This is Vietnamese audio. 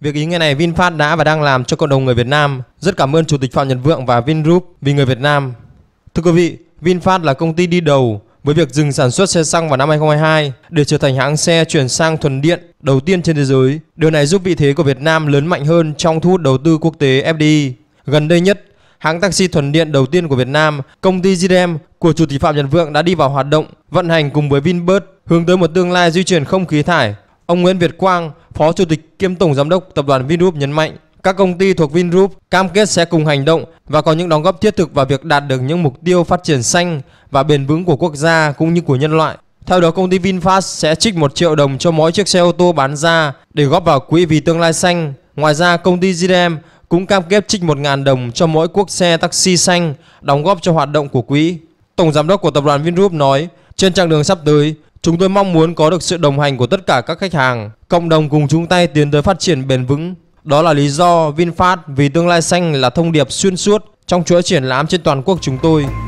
Việc ý nghĩa này VinFast đã và đang làm cho cộng đồng người Việt Nam. Rất cảm ơn Chủ tịch Phạm Nhật Vượng và Vingroup vì người Việt Nam. Thưa quý vị, VinFast là công ty đi đầu với việc dừng sản xuất xe xăng vào năm 2022 để trở thành hãng xe chuyển sang thuần điện đầu tiên trên thế giới. Điều này giúp vị thế của Việt Nam lớn mạnh hơn trong thu hút đầu tư quốc tế FDI. Gần đây nhất, hãng taxi thuần điện đầu tiên của Việt Nam, công ty GDM của Chủ tịch Phạm Nhật Vượng đã đi vào hoạt động, vận hành cùng với Vinbus hướng tới một tương lai di chuyển không khí thải. Ông Nguyễn Việt Quang, Phó Chủ tịch kiêm Tổng Giám đốc Tập đoàn Vingroup nhấn mạnh, các công ty thuộc Vingroup cam kết sẽ cùng hành động và có những đóng góp thiết thực vào việc đạt được những mục tiêu phát triển xanh và bền vững của quốc gia cũng như của nhân loại. Theo đó, công ty VinFast sẽ trích 1 triệu đồng cho mỗi chiếc xe ô tô bán ra để góp vào quỹ vì tương lai xanh. Ngoài ra, công ty GDM cũng cam kết trích 1.000 đồng cho mỗi quốc xe taxi xanh đóng góp cho hoạt động của quỹ. Tổng giám đốc của tập đoàn Vingroup nói, trên chặng đường sắp tới, Chúng tôi mong muốn có được sự đồng hành của tất cả các khách hàng, cộng đồng cùng chúng tay tiến tới phát triển bền vững. Đó là lý do VinFast vì tương lai xanh là thông điệp xuyên suốt trong chuỗi triển lãm trên toàn quốc chúng tôi.